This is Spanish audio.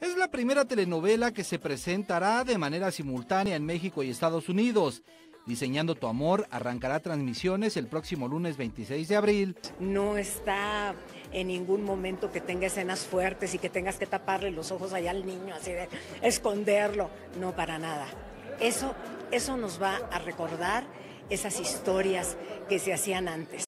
Es la primera telenovela que se presentará de manera simultánea en México y Estados Unidos. Diseñando tu amor arrancará transmisiones el próximo lunes 26 de abril. No está en ningún momento que tenga escenas fuertes y que tengas que taparle los ojos allá al niño, así de esconderlo. No, para nada. Eso, eso nos va a recordar esas historias que se hacían antes.